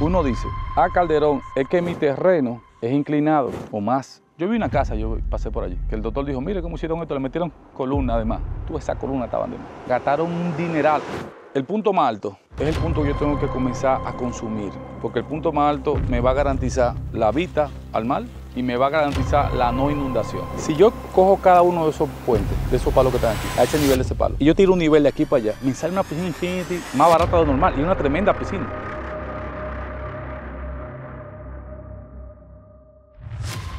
Uno dice, a ah, Calderón, es que mi terreno es inclinado o más. Yo vi una casa, yo pasé por allí, que el doctor dijo, mire cómo hicieron esto, le metieron columna además. Tú esa columna estaban de más. Gastaron un dineral. El punto más alto es el punto que yo tengo que comenzar a consumir, porque el punto más alto me va a garantizar la vida al mar y me va a garantizar la no inundación. Si yo cojo cada uno de esos puentes, de esos palos que están aquí, a ese nivel de ese palo, y yo tiro un nivel de aquí para allá, me sale una piscina infinity más barata de lo normal y una tremenda piscina.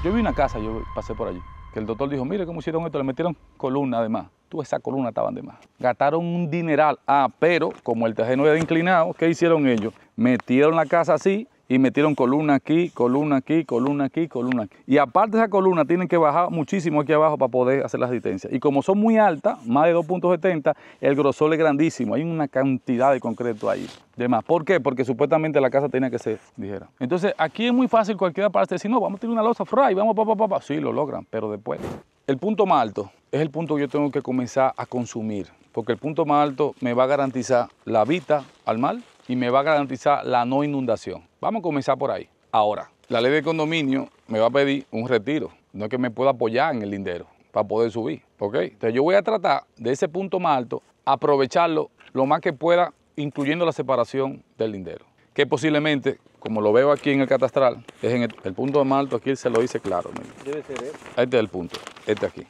Yo vi una casa, yo pasé por allí, que el doctor dijo, mire cómo hicieron esto, le metieron columna además. Tú, esa columna estaban de más. Gastaron un dineral. Ah, pero como el terreno era inclinado, ¿qué hicieron ellos? Metieron la casa así y metieron columna aquí, columna aquí, columna aquí, columna aquí. Y aparte de esa columna tienen que bajar muchísimo aquí abajo para poder hacer las distancias Y como son muy altas, más de 2.70, el grosor es grandísimo. Hay una cantidad de concreto ahí. Demás. ¿Por qué? Porque supuestamente la casa tenía que ser ligera. Entonces aquí es muy fácil cualquiera parte decir, no, vamos a tener una losa, y vamos, pa, papá. Pa, pa. Sí, lo logran, pero después. El punto más alto es el punto que yo tengo que comenzar a consumir, porque el punto más alto me va a garantizar la vida al mal, y me va a garantizar la no inundación. Vamos a comenzar por ahí. Ahora, la ley de condominio me va a pedir un retiro, no es que me pueda apoyar en el lindero para poder subir, Entonces yo voy a tratar de ese punto más alto, aprovecharlo lo más que pueda, incluyendo la separación del lindero, que posiblemente, como lo veo aquí en el catastral, es en el, punto más alto, aquí se lo dice claro. Debe ser este. Este es el punto, este aquí.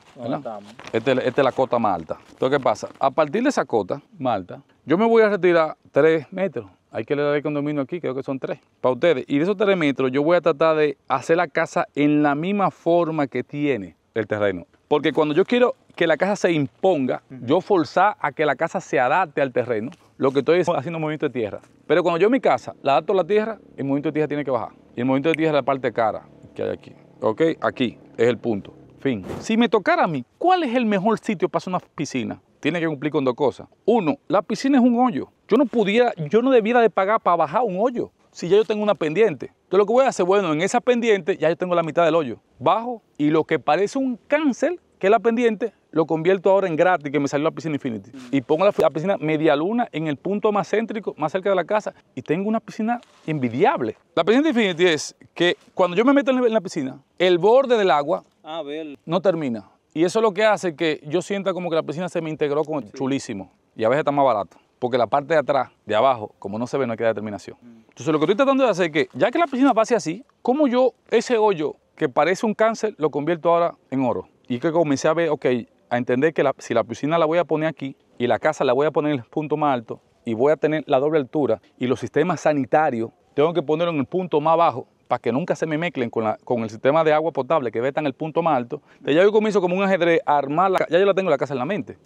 Este, esta es la cota más alta. Entonces, ¿qué pasa? A partir de esa cota más alta, yo me voy a retirar tres metros. Hay que le dar el condominio aquí, creo que son tres. para ustedes. Y de esos tres metros yo voy a tratar de hacer la casa en la misma forma que tiene el terreno. Porque cuando yo quiero que la casa se imponga, yo forzar a que la casa se adapte al terreno, lo que estoy haciendo es haciendo movimiento de tierra. Pero cuando yo mi casa la adapto a la tierra, el movimiento de tierra tiene que bajar. Y el movimiento de tierra es la parte cara que hay aquí. ¿Ok? Aquí es el punto. Fin. Si me tocara a mí, ¿cuál es el mejor sitio para hacer una piscina? tiene que cumplir con dos cosas. Uno, la piscina es un hoyo. Yo no pudiera, yo no debiera de pagar para bajar un hoyo si ya yo tengo una pendiente. Entonces lo que voy a hacer, bueno, en esa pendiente ya yo tengo la mitad del hoyo. Bajo y lo que parece un cáncer, que es la pendiente, lo convierto ahora en gratis, que me salió la piscina Infinity. Y pongo la, la, piscina media luna en el punto más céntrico, más cerca de la casa, y tengo una piscina envidiable. La piscina Infinity es que cuando yo me meto en la piscina, el borde del agua ah, no termina. Y eso es lo que hace que yo sienta como que la piscina se me integró con chulísimo. Y a veces está más barato. Porque la parte de atrás, de abajo, como no se ve, no queda determinación. Mm. Entonces lo que estoy tratando de hacer es que, ya que la piscina pase así, como yo ese hoyo que parece un cáncer, lo convierto ahora en oro. Y que comencé a ver, ok, a entender que si la piscina la voy a poner aquí y la casa la voy a poner en el punto más alto y voy a tener la doble altura y los sistemas sanitarios tengo que ponerlo en el punto más bajo para que nunca se me mezclen con, la, con el sistema de agua potable que ve en el punto más alto, ya yo comienzo como un ajedrez a armar, la, ya yo la tengo la casa en la mente.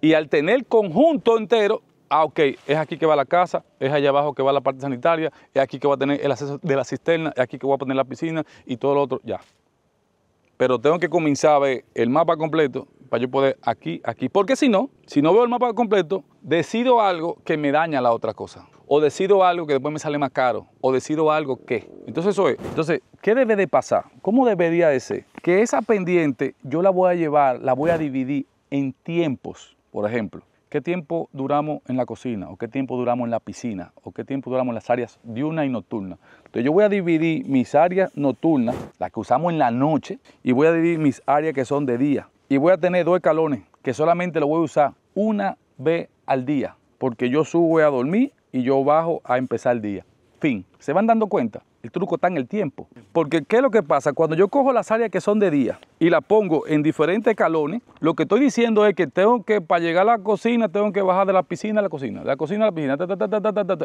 Y al tener conjunto entero, ah, ok, es aquí que va la casa, es allá abajo que va la parte sanitaria, es aquí que va a tener el acceso de la cisterna, es aquí que voy a poner la piscina y todo lo otro, ya. Pero tengo que comenzar a ver el mapa completo para yo poder aquí, aquí. Porque si no, si no veo el mapa completo, decido algo que me daña la otra cosa. O decido algo que después me sale más caro. O decido algo que. Entonces eso Entonces, ¿qué debe de pasar? ¿Cómo debería de ser? Que esa pendiente yo la voy a llevar, la voy a dividir en tiempos, por ejemplo. ¿Qué tiempo duramos en la cocina? ¿O qué tiempo duramos en la piscina? ¿O qué tiempo duramos en las áreas diurna y nocturna? Entonces yo voy a dividir mis áreas nocturnas, las que usamos en la noche, y voy a dividir mis áreas que son de día y voy a tener dos escalones que solamente lo voy a usar una vez al día, porque yo subo a dormir y yo bajo a empezar el día. Fin, ¿se van dando cuenta? El truco está en el tiempo. Porque ¿qué es lo que pasa? Cuando yo cojo las áreas que son de día y las pongo en diferentes calones, lo que estoy diciendo es que tengo que, para llegar a la cocina, tengo que bajar de la piscina a la cocina, de la cocina a la piscina.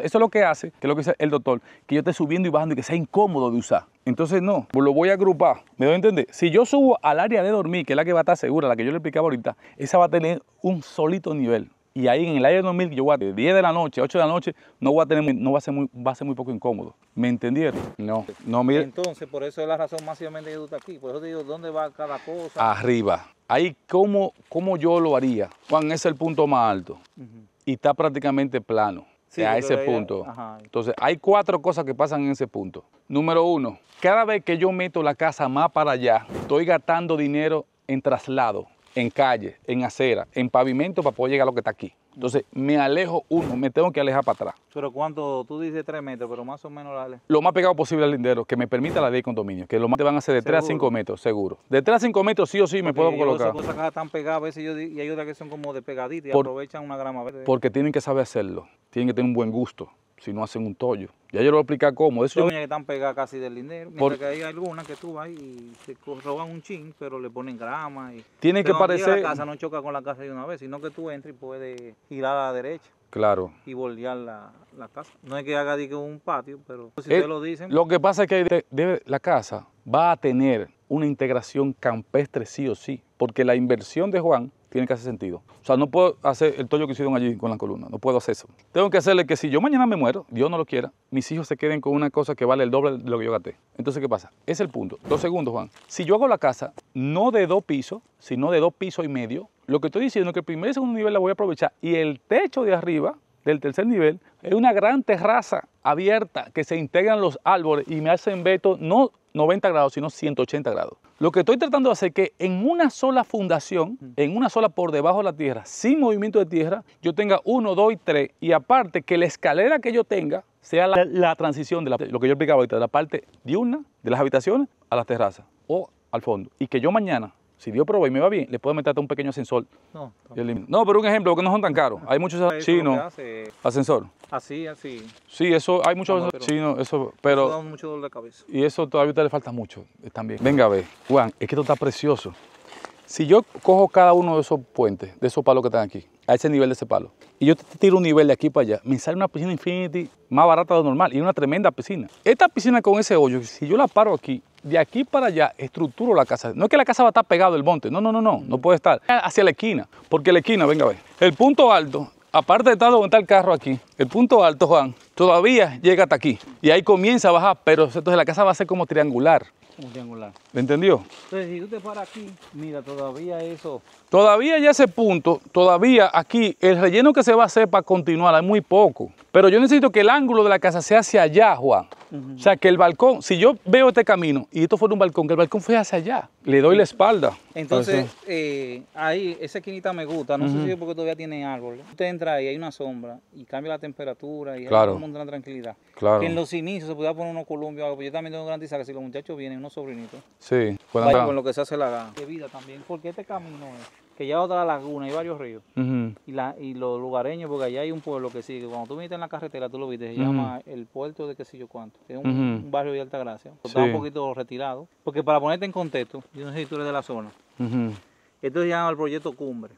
Eso es lo que hace, que es lo que dice el doctor, que yo esté subiendo y bajando y que sea incómodo de usar. Entonces no, pues lo voy a agrupar. ¿Me doy a entender? Si yo subo al área de dormir, que es la que va a estar segura, la que yo le explicaba ahorita, esa va a tener un solito nivel y ahí en el año 2000, yo voy a, 10 de la noche, 8 de la noche, no, voy a tener, no va, a ser muy, va muy poco incómodo. ¿Me entendieron? No, no, mire. Entonces, por eso es la razón más que tú estás aquí. Por eso te digo, ¿dónde va cada cosa? Arriba. Ahí, ¿cómo, cómo yo lo haría? Juan, es el punto más alto. Y está prácticamente plano. Sí, a ese punto. Entonces, hay cuatro cosas que pasan en ese punto. Número uno, cada vez que yo meto la casa más para allá, estoy gastando dinero en traslado en calle, en acera, en pavimento para poder llegar a lo que está aquí. Entonces me alejo uno, me tengo que alejar para atrás. Pero cuánto, tú dices tres metros, pero más o menos la Lo más pegado posible al lindero, que me permita la ley de condominio, que lo más te van a hacer de tres a cinco metros, seguro. De tres a cinco metros sí o sí me puedo colocar. Esas cosas están pegadas a veces y hay otras que son como de pegaditas y aprovechan una grama verde. Porque tienen que saber hacerlo, tienen que tener un buen gusto si no hacen un tollo. Ya yo lo voy a explicar cómo. Eso yo... que están pegadas casi del dinero, mientras que hay algunas que tú vas y se roban un chin, pero le ponen grama. Y... Tiene que parecer... La casa no choca con la casa de una vez, sino que tú entras y puedes girar a la derecha. Claro. Y voltear la, la casa. No es que haga digo, un patio, pero si eh, lo dicen... Lo que pasa es que la casa va a tener una integración campestre sí o sí, porque la inversión de Juan tiene que hacer sentido. O sea, no puedo hacer el tollo que hicieron allí con la columna, no puedo hacer eso. Tengo que hacerle que si yo mañana me muero, Dios no lo quiera, mis hijos se queden con una cosa que vale el doble de lo que yo gasté. Entonces, ¿qué pasa? Es el punto. Dos segundos, Juan. Si yo hago la casa no de dos pisos, sino de dos pisos y medio, lo que estoy diciendo es que el primer y segundo nivel la voy a aprovechar y el techo de arriba del tercer nivel, es una gran terraza abierta que se integran los árboles y me hacen veto no 90 grados, sino 180 grados. Lo que estoy tratando de hacer es que en una sola fundación, mm. en una sola por debajo de la tierra, sin movimiento de tierra, yo tenga uno, dos y tres. Y aparte que la escalera que yo tenga sea la, transición de la, lo que yo explicaba ahorita, de la parte diurna de las habitaciones a las terrazas o al fondo. Y que yo mañana si Dios prueba y me va bien, le puedo meter hasta un pequeño ascensor. No, no. pero un ejemplo, que no son tan caros. Hay muchos chinos. Ascensor. Así, así. Sí, eso, hay muchos chinos, eso, pero. Eso da mucho dolor de cabeza. Y eso todavía a le falta mucho eh, también. Venga a ver, Juan, es que esto está precioso. Si yo cojo cada uno de esos puentes, de esos palos que están aquí, a ese nivel de ese palo, y yo te tiro un nivel de aquí para allá, me sale una piscina Infinity más barata de lo normal y una tremenda piscina. Esta piscina con ese hoyo, si yo la paro aquí de aquí para allá estructuro la casa. No es que la casa va a estar pegado el monte, no, no, no, no, no puede estar. Hacia la esquina, porque la esquina, venga, a ver, El punto alto, aparte de estar donde está el carro aquí, el punto alto, Juan, todavía llega hasta aquí. Y ahí comienza a bajar, pero entonces la casa va a ser como triangular. Como triangular. ¿Me entendió? Entonces, si tú te paras aquí, mira, todavía eso... Todavía ya ese punto, todavía aquí, el relleno que se va a hacer para continuar hay muy poco. Pero yo necesito que el ángulo de la casa sea hacia allá, Juan. O sea, que el balcón, si yo veo este camino y esto fuera un balcón, que el balcón fue hacia allá, le doy la espalda. Entonces, eh, ahí, esa esquinita me gusta, no sé si es porque todavía tiene árboles. Usted entra ahí, hay una sombra y cambia la temperatura y claro. hay un montón de tranquilidad. Claro. Que en los inicios se podía poner unos columbios. o algo, pero yo también tengo que garantizar que si los muchachos vienen, unos sobrinitos, sí, con lo que se hace la vida también, porque este camino es que ya otra laguna y varios ríos. y, los lugareños, porque allá hay un pueblo que sigue. Cuando tú viniste en la carretera, tú lo viste, se llama el puerto de qué sé yo cuánto. Es un, barrio de alta gracia. Estaba pues un poquito retirado. Porque para ponerte en contexto, yo no sé si tú eres de la zona. Esto se llama el proyecto Cumbre.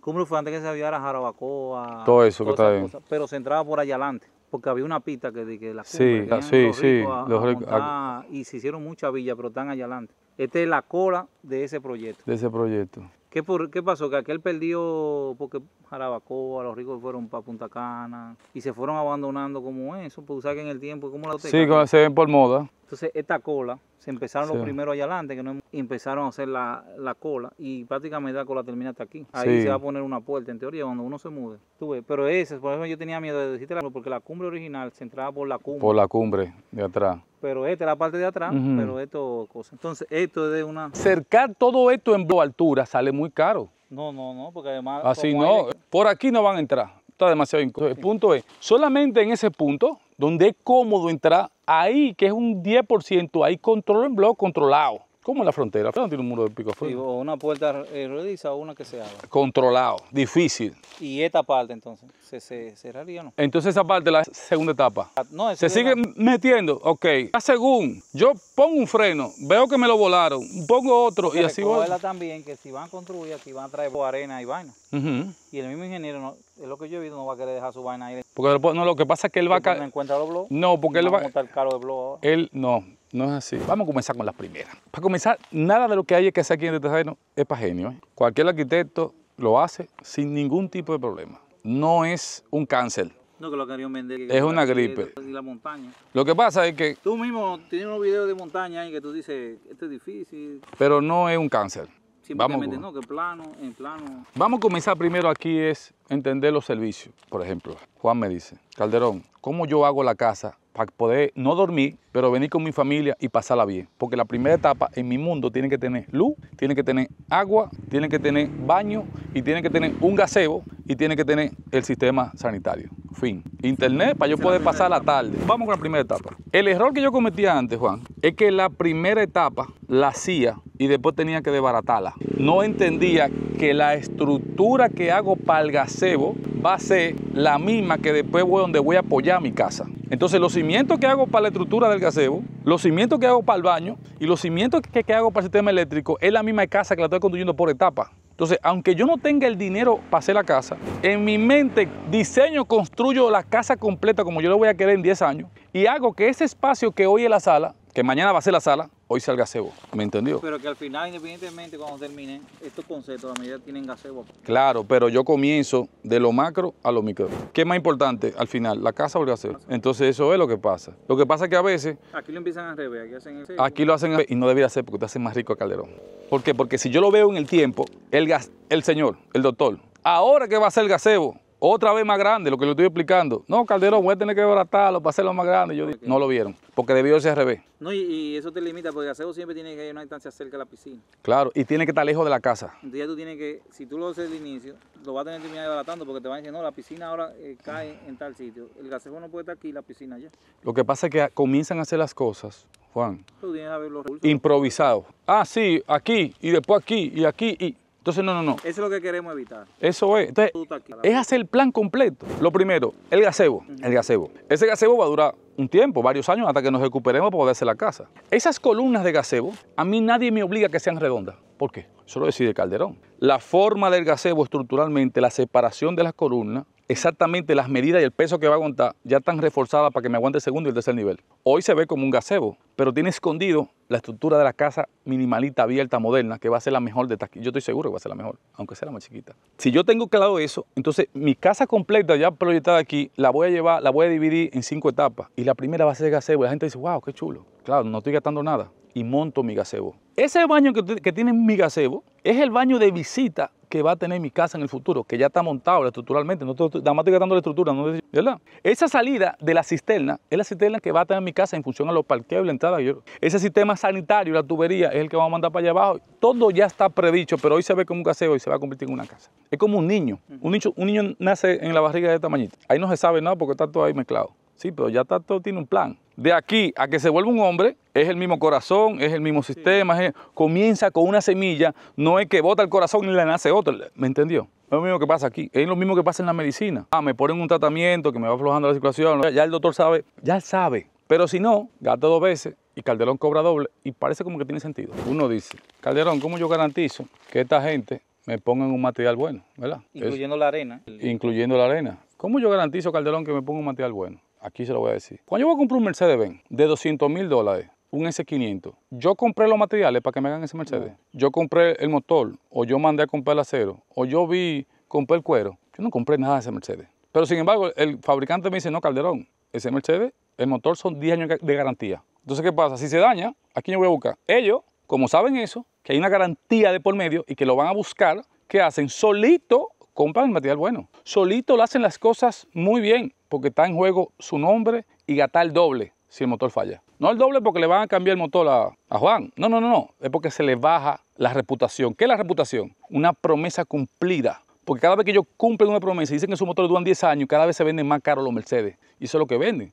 Cumbre fue antes que se a Jarabacoa. Todo eso que está Pero se entraba por allá adelante porque había una pista que de que la cumbre, ah, sí, sí, sí, ah. y se hicieron muchas villas, pero están allá adelante. Esta es la cola de ese proyecto. De ese proyecto. ¿Qué, por, ¿Qué pasó? Que aquel perdió porque Jarabacoa, los ricos fueron para Punta Cana y se fueron abandonando como eso, pues en el tiempo, como la Sí, se ven por moda. Entonces, esta cola se empezaron los primeros allá adelante, que no empezaron a hacer la, cola y prácticamente la cola termina hasta aquí. Ahí se va a poner una puerta, en teoría, cuando uno se mude. Tú pero ese, por eso yo tenía miedo de decirte la porque la cumbre original se entraba por la cumbre. Por la cumbre de atrás. Pero esta es la parte de atrás, pero esto cosa. Entonces, esto es de una. Cercar todo esto en altura sale muy caro. No, no, no, porque además. Así ah, no, por aquí no van a entrar. Está demasiado incómodo. El punto es, solamente en ese punto donde es cómodo entrar ahí, que es un 10%, hay control en blog controlado. ¿Cómo es la frontera? La frontera tiene un muro de pico fuerte. o una puerta rodiza, o una que se abra. Controlado, difícil. ¿Y esta parte entonces? ¿Se, se cerraría o no? Entonces esa parte la segunda etapa. Ah, no, se sigue metiendo, ok. Según yo pongo un freno, veo que me lo volaron, pongo otro y así voy. también que si van a construir aquí van a traer arena y vaina. Y el mismo ingeniero, es lo que yo he visto, no va a querer dejar su vaina ahí. Porque no, lo que pasa es que él va a... ¿No No, porque él va... a de Él no no es así. Vamos a comenzar con las primeras. Para comenzar, nada de lo que hay que hacer aquí en este terreno es para genio. ¿eh? Cualquier arquitecto lo hace sin ningún tipo de problema. No es un cáncer. No, que lo querían vender. es una gripe. la montaña. Lo que pasa es que... Tú mismo tienes unos videos de montaña y que tú dices, esto es difícil. Pero no es un cáncer. Simplemente no, que plano, en plano. Vamos a comenzar primero aquí es entender los servicios. Por ejemplo, Juan me dice, Calderón, ¿cómo yo hago la casa para poder no dormir, pero venir con mi familia y pasarla bien. Porque la primera etapa en mi mundo tiene que tener luz, tiene que tener agua, tiene que tener baño y tiene que tener un gazebo y tiene que tener el sistema sanitario. Fin. Internet para yo poder pasar la tarde. Vamos con la primera etapa. El error que yo cometía antes, Juan, es que la primera etapa la hacía y después tenía que desbaratarla. No entendía que la estructura que hago para el gazebo va a ser la misma que después voy donde voy a apoyar mi casa. Entonces los cimientos que hago para la estructura del gazebo, los cimientos que hago para el baño y los cimientos que, que hago para el sistema eléctrico es la misma casa que la estoy construyendo por etapa. Entonces, aunque yo no tenga el dinero para hacer la casa, en mi mente diseño, construyo la casa completa como yo lo voy a querer en 10 años y hago que ese espacio que hoy es la sala, que mañana va a ser la sala, hoy el cebo, ¿me entendió? Pero que al final, independientemente cuando termine, estos conceptos, a medida tienen gazebo. Claro, pero yo comienzo de lo macro a lo micro. ¿Qué es más importante al final, la casa o el gazebo? Entonces eso es lo que pasa. Lo que pasa es que a veces... Aquí lo empiezan al revés, aquí hacen el cebo. Aquí lo hacen y no debería hacer porque te hacen más rico a Calderón. ¿Por qué? Porque si yo lo veo en el tiempo, el, el señor, el doctor, ahora que va a ser el gazebo, otra vez más grande, lo que le estoy explicando. No, Calderón, voy a tener que abaratarlo para hacerlo más grande. no lo vieron, porque debió ser al revés. No, y, eso te limita, porque el gaseo siempre tiene que ir a una distancia cerca de la piscina. Claro, y tiene que estar lejos de la casa. Entonces ya tú tienes que, si tú lo haces al inicio, lo vas a tener que terminar abaratando, porque te van a decir, no, la piscina ahora eh, cae en tal sitio. El gaseo no puede estar aquí, la piscina allá. Lo que pasa es que comienzan a hacer las cosas, Juan, tú tienes a ver los recursos, Improvisado. Ah, sí, aquí, y después aquí, y aquí, y entonces, no, no, no. Eso es lo que queremos evitar. Eso es. Entonces, es hacer el plan completo. Lo primero, el gazebo. El gazebo. Ese gazebo va a durar un tiempo, varios años, hasta que nos recuperemos para poder hacer la casa. Esas columnas de gazebo, a mí nadie me obliga a que sean redondas. ¿Por qué? Eso lo decide Calderón. La forma del gazebo estructuralmente, la separación de las columnas, exactamente las medidas y el peso que va a aguantar ya están reforzadas para que me aguante el segundo y el tercer nivel. Hoy se ve como un gazebo, pero tiene escondido la estructura de la casa minimalita, abierta, moderna, que va a ser la mejor de aquí. Yo estoy seguro que va a ser la mejor, aunque sea la más chiquita. Si yo tengo claro eso, entonces mi casa completa ya proyectada aquí, la voy a llevar, la voy a dividir en cinco etapas. Y la primera va a ser gazebo. Y la gente dice, wow, qué chulo. Claro, no estoy gastando nada. Y monto mi gazebo. Ese baño que, tiene mi gazebo es el baño de visita que va a tener mi casa en el futuro, que ya está montado estructuralmente, no estoy, nada más estoy la estructura, no, ¿verdad? Esa salida de la cisterna es la cisterna que va a tener mi casa en función a los parqueos y la entrada. Yo, ese sistema sanitario, la tubería, es el que vamos a mandar para allá abajo. Todo ya está predicho, pero hoy se ve como un caseo y se va a convertir en una casa. Es como un niño. Un niño, un niño nace en la barriga de esta Ahí no se sabe nada porque está todo ahí mezclado. Sí, pero ya todo tiene un plan. De aquí a que se vuelva un hombre, es el mismo corazón, es el mismo sistema, comienza con una semilla, no es que bota el corazón y le nace otro, ¿me entendió? Es lo mismo que pasa aquí, es lo mismo que pasa en la medicina. Ah, me ponen un tratamiento que me va aflojando la situación. ya el doctor sabe, ya sabe. Pero si no, gasta dos veces y Calderón cobra doble y parece como que tiene sentido. Uno dice, Calderón, ¿cómo yo garantizo que esta gente me ponga un material bueno, ¿verdad? Incluyendo la arena. Incluyendo la arena. ¿Cómo yo garantizo, Calderón, que me ponga un material bueno? aquí se lo voy a decir. Cuando yo voy a comprar un Mercedes-Benz de 200 mil dólares, un S500, yo compré los materiales para que me hagan ese Mercedes. Yo compré el motor, o yo mandé a comprar el acero, o yo vi, compré el cuero. Yo no compré nada de ese Mercedes. Pero sin embargo, el fabricante me dice, no, Calderón, ese Mercedes, el motor son 10 años de garantía. Entonces, ¿qué pasa? Si se daña, ¿a quién yo voy a buscar? Ellos, como saben eso, que hay una garantía de por medio y que lo van a buscar, ¿qué hacen? Solito compran el material bueno. Solito lo hacen las cosas muy bien porque está en juego su nombre y gastar el doble si el motor falla. No el doble porque le van a cambiar el motor a, Juan. No, no, no, no. Es porque se le baja la reputación. ¿Qué es la reputación? Una promesa cumplida. Porque cada vez que ellos cumplen una promesa y dicen que su motor duran 10 años, cada vez se venden más caros los Mercedes. Y eso es lo que venden.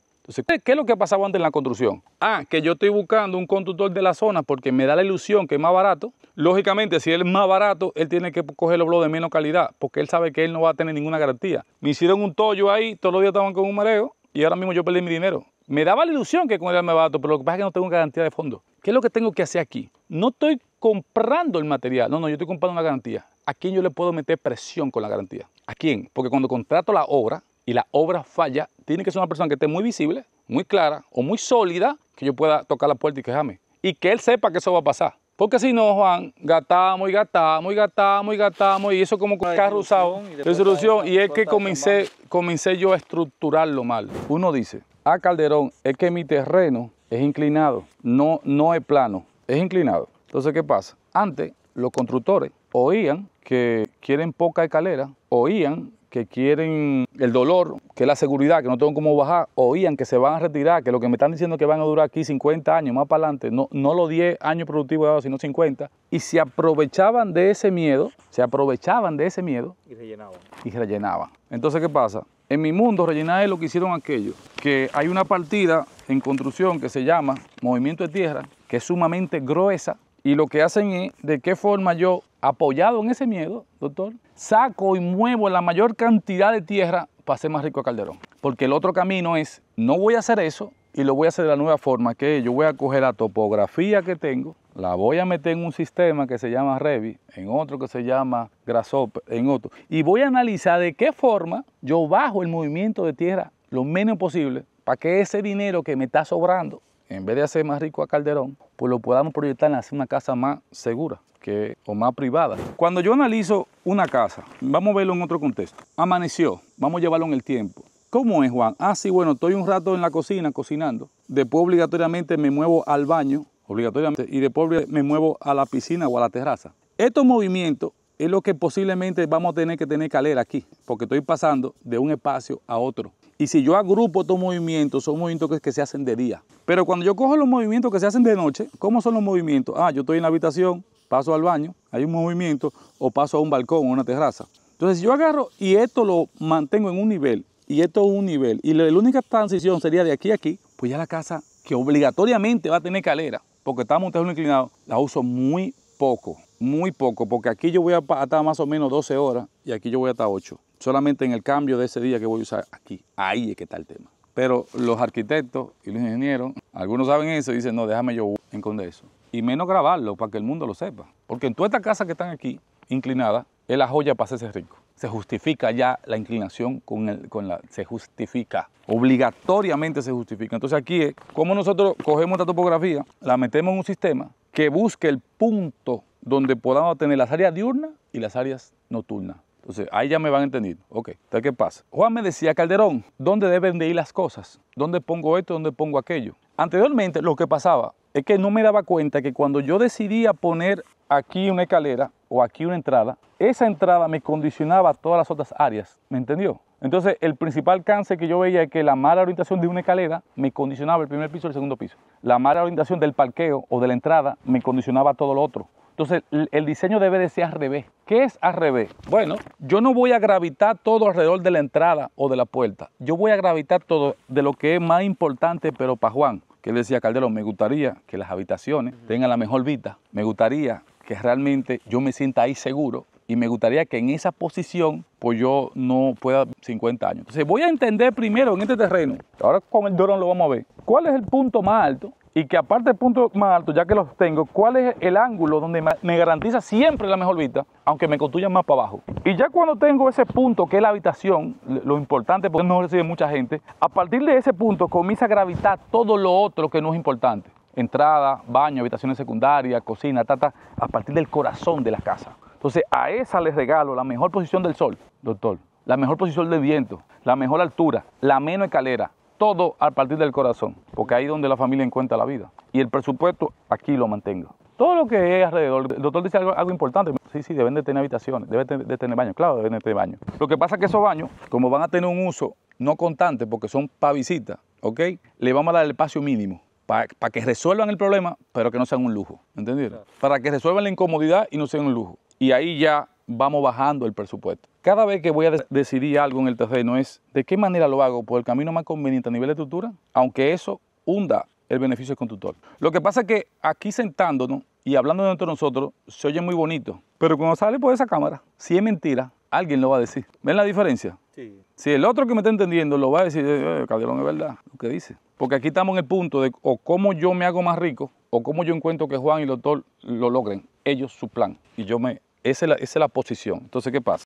¿qué es lo que pasado antes en la construcción? Ah, que yo estoy buscando un constructor de la zona porque me da la ilusión que es más barato. Lógicamente, si él es más barato, él tiene que coger los bloques de menos calidad porque él sabe que él no va a tener ninguna garantía. Me hicieron un tollo ahí, todos los días estaban con un mareo y ahora mismo yo perdí mi dinero. Me daba la ilusión que con él más barato, pero lo que pasa es que no tengo garantía de fondo. ¿Qué es lo que tengo que hacer aquí? No estoy comprando el material, no, no, yo estoy comprando una garantía. ¿A quién yo le puedo meter presión con la garantía? ¿A quién? Porque cuando contrato la obra, y la obra falla, tiene que ser una persona que esté muy visible, muy clara o muy sólida, que yo pueda tocar la puerta y quejarme. Y que él sepa que eso va a pasar. Porque si no, Juan, gatamos y gatamos y gatamos y gatamos y eso como un carro usado. Resolución. Y, es que comencé, comencé yo a estructurarlo mal. Uno dice, ah Calderón, es que mi terreno es inclinado, no, no es plano, es inclinado. Entonces, ¿qué pasa? Antes, los constructores oían que quieren poca escalera, oían que quieren el dolor, que es la seguridad, que no tengo cómo bajar, oían que se van a retirar, que lo que me están diciendo es que van a durar aquí 50 años más para adelante, no, no los 10 años productivos, sino 50, y se aprovechaban de ese miedo, se aprovechaban de ese miedo y rellenaban. Y rellenaban. Entonces, ¿qué pasa? En mi mundo, rellenar es lo que hicieron aquellos, que hay una partida en construcción que se llama Movimiento de Tierra, que es sumamente gruesa, y lo que hacen es de qué forma yo apoyado en ese miedo, doctor, saco y muevo la mayor cantidad de tierra para ser más rico a Calderón. Porque el otro camino es, no voy a hacer eso y lo voy a hacer de la nueva forma, que yo voy a coger la topografía que tengo, la voy a meter en un sistema que se llama Revit, en otro que se llama Grasop, en otro, y voy a analizar de qué forma yo bajo el movimiento de tierra lo menos posible para que ese dinero que me está sobrando, en vez de hacer más rico a Calderón, pues lo podamos proyectar en hacer una casa más segura que, o más privada. Cuando yo analizo una casa, vamos a verlo en otro contexto. Amaneció, vamos a llevarlo en el tiempo. ¿Cómo es, Juan? Ah, sí, bueno, estoy un rato en la cocina cocinando. Después obligatoriamente me muevo al baño, obligatoriamente, y después me muevo a la piscina o a la terraza. Estos movimientos es lo que posiblemente vamos a tener que tener calera aquí, porque estoy pasando de un espacio a otro. Y si yo agrupo estos movimientos, son movimientos que, se hacen de día. Pero cuando yo cojo los movimientos que se hacen de noche, ¿cómo son los movimientos? Ah, yo estoy en la habitación, paso al baño, hay un movimiento, o paso a un balcón o una terraza. Entonces, si yo agarro y esto lo mantengo en un nivel, y esto es un nivel, y la única transición sería de aquí a aquí, pues ya la casa que obligatoriamente va a tener calera, porque estamos en un inclinado, la uso muy poco, muy poco, porque aquí yo voy a estar más o menos 12 horas y aquí yo voy a estar 8 solamente en el cambio de ese día que voy a usar aquí. Ahí es que está el tema. Pero los arquitectos y los ingenieros, algunos saben eso y dicen, no, déjame yo esconder eso. Y menos grabarlo para que el mundo lo sepa. Porque en todas estas casas que están aquí, inclinadas, es la joya para hacerse rico. Se justifica ya la inclinación con, el, con la... Se justifica. Obligatoriamente se justifica. Entonces aquí es como nosotros cogemos esta topografía, la metemos en un sistema que busque el punto donde podamos tener las áreas diurnas y las áreas nocturnas. Entonces, ahí ya me van a entender, Ok, entonces, ¿qué pasa? Juan me decía, Calderón, ¿dónde deben de ir las cosas? ¿Dónde pongo esto? ¿Dónde pongo aquello? Anteriormente, lo que pasaba es que no me daba cuenta que cuando yo decidía poner aquí una escalera o aquí una entrada, esa entrada me condicionaba a todas las otras áreas. ¿Me entendió? Entonces, el principal cáncer que yo veía es que la mala orientación de una escalera me condicionaba el primer piso y el segundo piso. La mala orientación del parqueo o de la entrada me condicionaba todo lo otro. Entonces, el diseño debe de ser al revés. ¿Qué es al revés? Bueno, yo no voy a gravitar todo alrededor de la entrada o de la puerta. Yo voy a gravitar todo de lo que es más importante, pero para Juan, que decía Calderón, me gustaría que las habitaciones tengan la mejor vista. Me gustaría que realmente yo me sienta ahí seguro y me gustaría que en esa posición pues yo no pueda 50 años. Entonces voy a entender primero en este terreno, ahora con el dron lo vamos a ver, cuál es el punto más alto y que aparte del punto más alto, ya que los tengo, cuál es el ángulo donde me garantiza siempre la mejor vista, aunque me construyan más para abajo. Y ya cuando tengo ese punto, que es la habitación, lo importante porque no recibe mucha gente, a partir de ese punto comienza a gravitar todo lo otro que no es importante. Entrada, baño, habitaciones secundarias, cocina, tata, a partir del corazón de la casa. Entonces a esa les regalo la mejor posición del sol, doctor, la mejor posición del viento, la mejor altura, la menos escalera, todo a partir del corazón, porque ahí es donde la familia encuentra la vida. Y el presupuesto aquí lo mantengo. Todo lo que es alrededor, el doctor dice algo, importante, sí, sí, deben de tener habitaciones, deben de tener baños, claro, deben de tener baños. Lo que pasa es que esos baños, como van a tener un uso no constante, porque son para visitas, ¿ok? Le vamos a dar el espacio mínimo para que resuelvan el problema, pero que no sean un lujo, ¿entendieron? Para que resuelvan la incomodidad y no sean un lujo. Y ahí ya vamos bajando el presupuesto. Cada vez que voy a decidir algo en el terreno es de qué manera lo hago por el camino más conveniente a nivel de estructura, aunque eso hunda el beneficio del constructor. Lo que pasa es que aquí sentándonos y hablando dentro de nosotros se oye muy bonito, pero cuando sale por esa cámara, si es mentira, alguien lo va a decir. ¿Ven la diferencia? Sí. Si el otro que me está entendiendo lo va a decir, eh, eh Calderón es verdad lo que dice. Porque aquí estamos en el punto de o cómo yo me hago más rico o cómo yo encuentro que Juan y el doctor lo logren, ellos su plan. Y yo me, esa esa es la posición. Entonces, ¿qué pasa?